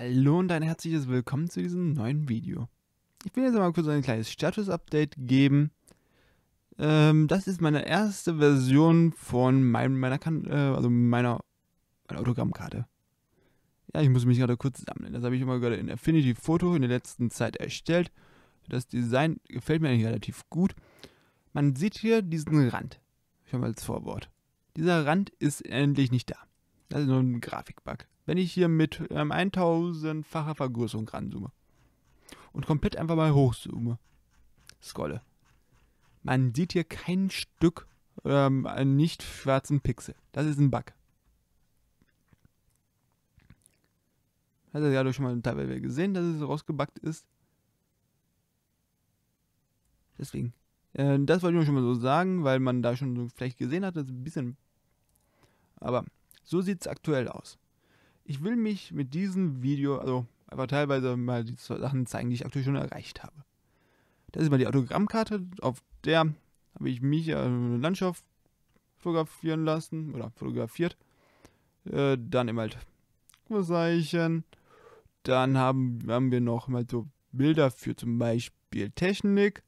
Hallo und ein herzliches Willkommen zu diesem neuen Video. Ich will jetzt mal kurz ein kleines Status-Update geben. Ähm, das ist meine erste Version von mein, meiner, kan äh, also meiner, meiner Autogrammkarte. Ja, ich muss mich gerade kurz sammeln. Das habe ich immer gerade in Affinity Photo in der letzten Zeit erstellt. Das Design gefällt mir eigentlich relativ gut. Man sieht hier diesen Rand. Ich habe mal das Vorwort. Dieser Rand ist endlich nicht da. Das also ist nur ein Grafikbug. Wenn ich hier mit ähm, 1000-facher Vergrößerung ranzoome und komplett einfach mal hochzoome, scrolle, man sieht hier kein Stück ähm, nicht schwarzen Pixel. Das ist ein Bug. Hat er ja schon mal teilweise gesehen, dass es rausgebackt ist. Deswegen. Äh, das wollte ich nur schon mal so sagen, weil man da schon so vielleicht gesehen hat, dass es ein bisschen. Aber so sieht es aktuell aus. Ich will mich mit diesem Video, also einfach teilweise mal die Sachen zeigen, die ich aktuell schon erreicht habe. Das ist mal die Autogrammkarte, auf der habe ich mich äh, eine Landschaft fotografieren lassen oder fotografiert. Äh, dann eben halt Mosaichen. Dann haben, haben wir noch mal so Bilder für zum Beispiel Technik,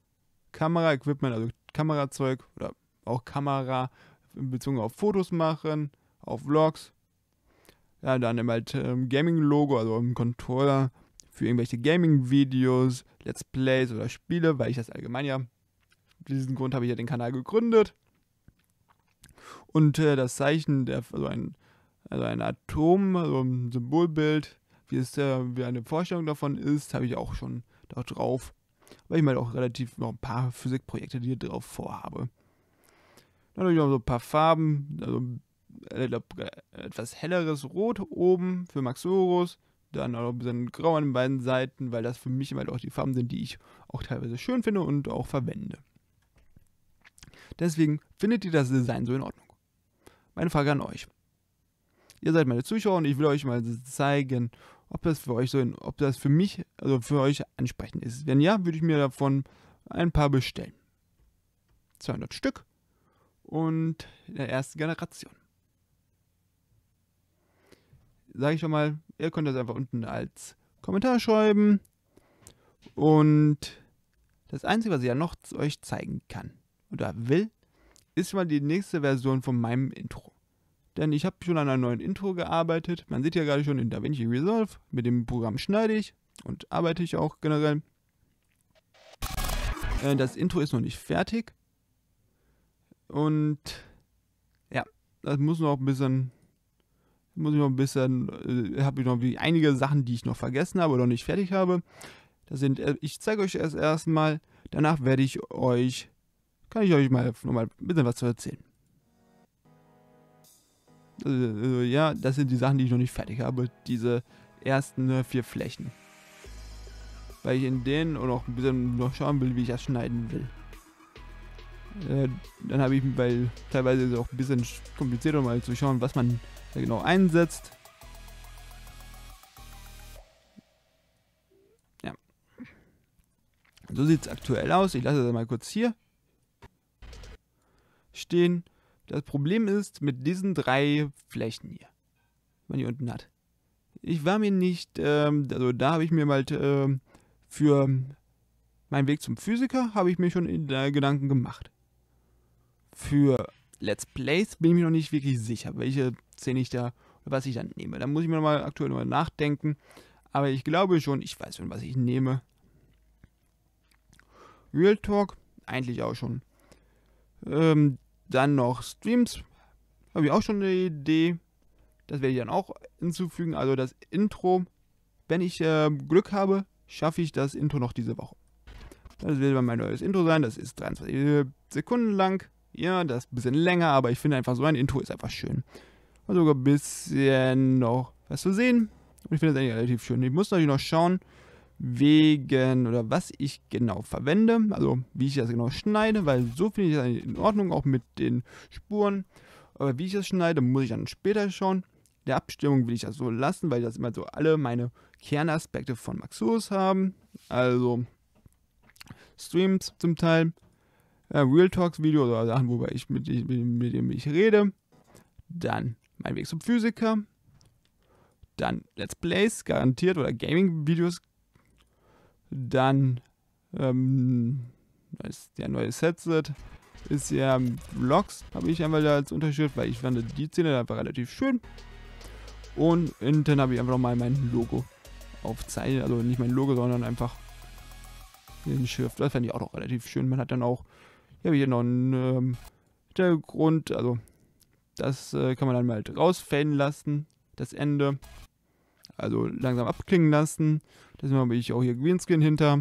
Kameraequipment, also Kamerazeug oder auch Kamera bezogen auf Fotos machen auf Vlogs. Ja, dann eben halt ähm, Gaming-Logo, also im Controller für irgendwelche Gaming-Videos, Let's Plays oder Spiele, weil ich das allgemein ja, diesen Grund habe ich ja den Kanal gegründet. Und äh, das Zeichen, der, also, ein, also ein Atom, also ein Symbolbild, wie, es, äh, wie eine Vorstellung davon ist, habe ich auch schon da drauf, weil ich mal halt auch relativ noch ein paar Physikprojekte hier drauf vorhabe. Dann habe ich noch so ein paar Farben, also ein äh, äh, etwas helleres Rot oben für Maxorus, dann auch ein bisschen Grau an den beiden Seiten, weil das für mich immer auch die Farben sind, die ich auch teilweise schön finde und auch verwende. Deswegen findet ihr das Design so in Ordnung. Meine Frage an euch. Ihr seid meine Zuschauer und ich will euch mal zeigen, ob das für euch so, in, ob das für mich, also für euch ansprechend ist. Wenn ja, würde ich mir davon ein paar bestellen. 200 Stück und der ersten Generation sage ich schon mal, ihr könnt das einfach unten als Kommentar schreiben. Und das Einzige, was ich ja noch euch zeigen kann oder will, ist mal die nächste Version von meinem Intro. Denn ich habe schon an einem neuen Intro gearbeitet. Man sieht ja gerade schon in DaVinci Resolve. Mit dem Programm schneide ich und arbeite ich auch generell. Äh, das Intro ist noch nicht fertig. Und ja, das muss noch ein bisschen muss ich noch ein bisschen, äh, habe ich noch einige Sachen, die ich noch vergessen habe oder nicht fertig habe. Das sind, äh, ich zeige euch erst erstmal, danach werde ich euch, kann ich euch mal nochmal ein bisschen was zu erzählen. Also, also, ja, das sind die Sachen, die ich noch nicht fertig habe, diese ersten äh, vier Flächen. Weil ich in denen noch ein bisschen noch schauen will, wie ich das schneiden will. Äh, dann habe ich, weil teilweise ist es auch ein bisschen komplizierter, mal zu schauen, was man da genau einsetzt. Ja. So sieht es aktuell aus. Ich lasse es mal kurz hier stehen. Das Problem ist mit diesen drei Flächen hier, die man hier unten hat. Ich war mir nicht, ähm, also da habe ich mir mal ähm, für meinen Weg zum Physiker, habe ich mir schon äh, Gedanken gemacht für Let's Plays bin ich mir noch nicht wirklich sicher, welche Szene ich da, was ich dann nehme. Da muss ich mir nochmal aktuell nochmal nachdenken. Aber ich glaube schon, ich weiß schon, was ich nehme. Real Talk, eigentlich auch schon. Ähm, dann noch Streams, habe ich auch schon eine Idee. Das werde ich dann auch hinzufügen. Also das Intro, wenn ich äh, Glück habe, schaffe ich das Intro noch diese Woche. Das wird dann mein neues Intro sein. Das ist 23 äh, Sekunden lang. Ja, das ist ein bisschen länger, aber ich finde einfach so ein Intro ist einfach schön. Mal sogar ein bisschen noch was zu sehen. Und ich finde das eigentlich relativ schön. Ich muss natürlich noch schauen, wegen oder was ich genau verwende, also wie ich das genau schneide, weil so finde ich das eigentlich in Ordnung, auch mit den Spuren. Aber wie ich das schneide, muss ich dann später schauen. In Der Abstimmung will ich das so lassen, weil das immer so alle meine Kernaspekte von Maxus haben. Also Streams zum Teil, Real Talks Video oder also Sachen, wobei ich mit, mit, mit dem ich rede. Dann mein Weg zum Physiker. Dann Let's Plays, garantiert, oder Gaming-Videos. Dann ähm, das der neue Setset ist ja Vlogs, habe ich einmal da als Unterschrift, weil ich fand die Szene einfach relativ schön. Und intern habe ich einfach nochmal mein Logo aufzeichnet, also nicht mein Logo, sondern einfach den Schrift. Das fand ich auch noch relativ schön. Man hat dann auch hier habe hier noch einen ähm, Hintergrund. Also, das äh, kann man dann mal halt rausfällen lassen, das Ende. Also langsam abklingen lassen. Deswegen habe ich auch hier Greenskin hinter.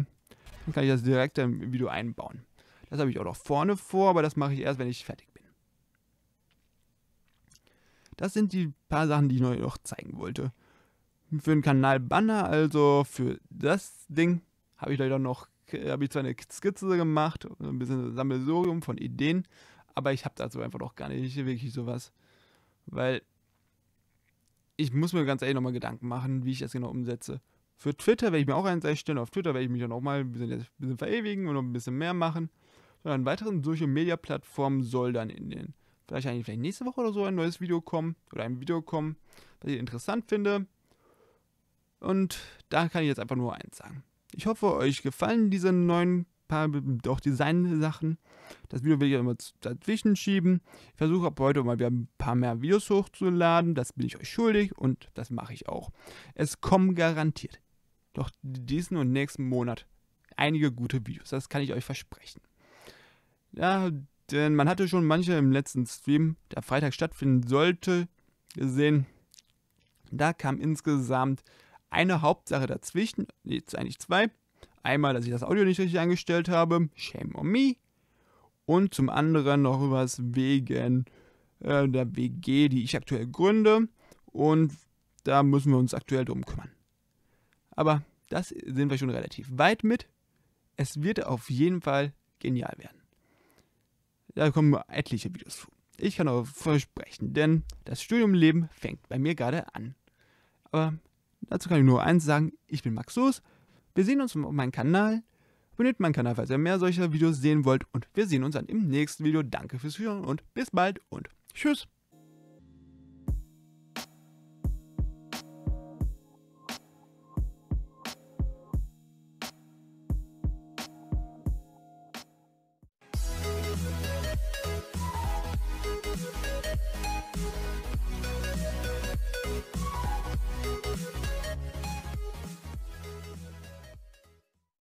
Dann kann ich das direkt im Video einbauen. Das habe ich auch noch vorne vor, aber das mache ich erst, wenn ich fertig bin. Das sind die paar Sachen, die ich euch noch zeigen wollte. Für den Kanal Banner, also für das Ding, habe ich leider noch habe ich zwar eine Skizze gemacht, ein bisschen Sammelsurium von Ideen, aber ich habe dazu einfach noch gar nicht wirklich sowas. Weil ich muss mir ganz ehrlich nochmal Gedanken machen, wie ich das genau umsetze. Für Twitter werde ich mir auch eins erstellen, auf Twitter werde ich mich dann auch mal ein bisschen, ein bisschen verewigen und noch ein bisschen mehr machen. Und an weiteren Social Media Plattformen soll dann in den, vielleicht eigentlich vielleicht nächste Woche oder so ein neues Video kommen oder ein Video kommen, was ich interessant finde. Und da kann ich jetzt einfach nur eins sagen. Ich hoffe, euch gefallen diese neuen paar auch Design-Sachen. Das Video will ich immer dazwischen schieben. Ich versuche ab heute mal wieder ein paar mehr Videos hochzuladen. Das bin ich euch schuldig und das mache ich auch. Es kommen garantiert doch diesen und nächsten Monat einige gute Videos. Das kann ich euch versprechen. Ja, denn man hatte schon manche im letzten Stream, der Freitag stattfinden sollte, gesehen. Da kam insgesamt eine Hauptsache dazwischen, jetzt eigentlich zwei. Einmal, dass ich das Audio nicht richtig eingestellt habe, shame on me. Und zum anderen noch was wegen äh, der WG, die ich aktuell gründe. Und da müssen wir uns aktuell drum kümmern. Aber das sind wir schon relativ weit mit. Es wird auf jeden Fall genial werden. Da kommen etliche Videos vor. Ich kann auch versprechen, denn das Studiumleben fängt bei mir gerade an. Aber Dazu kann ich nur eins sagen, ich bin Max Soos. Wir sehen uns auf meinem Kanal. Abonniert meinen Kanal, falls ihr mehr solcher Videos sehen wollt. Und wir sehen uns dann im nächsten Video. Danke fürs Hören und bis bald und tschüss.